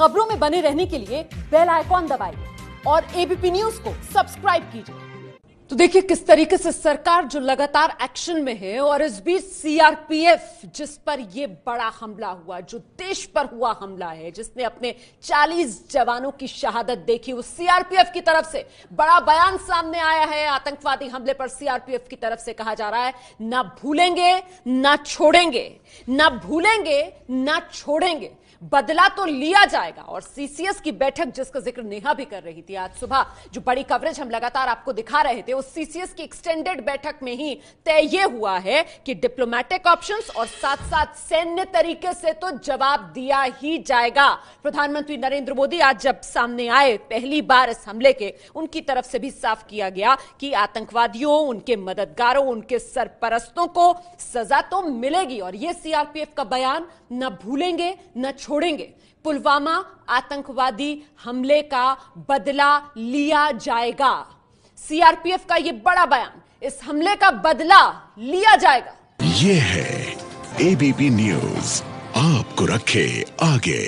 खबरों में बने रहने के लिए बेल आइकॉन दबाइए और एबीपी न्यूज को सब्सक्राइब कीजिए तो देखिए किस तरीके से सरकार जो लगातार एक्शन में है और इस बीच सीआरपीएफ जिस पर यह बड़ा हमला हुआ जो देश पर हुआ हमला है जिसने अपने 40 जवानों की शहादत देखी उस सीआरपीएफ की तरफ से बड़ा बयान सामने आया है आतंकवादी हमले पर सीआरपीएफ की तरफ से कहा जा रहा है ना भूलेंगे ना छोड़ेंगे ना भूलेंगे ना छोड़ेंगे बदला तो लिया जाएगा और सीसीएस की बैठक जिसका जिक्र नेहा भी कर रही थी आज सुबह जो बड़ी कवरेज हम लगातार आपको दिखा रहे थे उस सीसीएस की एक्सटेंडेड बैठक में ही तय यह हुआ है कि डिप्लोमेटिक ऑप्शंस और साथ साथ सैन्य तरीके से तो जवाब दिया ही जाएगा प्रधानमंत्री नरेंद्र मोदी आज जब सामने आए पहली बार इस हमले के उनकी तरफ से भी साफ किया गया कि आतंकवादियों उनके मददगारों उनके सरपरस्तों को सजा तो मिलेगी और यह सीआरपीएफ का बयान न भूलेंगे न छोड़ छोड़ेंगे पुलवामा आतंकवादी हमले का बदला लिया जाएगा सीआरपीएफ का यह बड़ा बयान इस हमले का बदला लिया जाएगा ये है एबीपी न्यूज आपको रखे आगे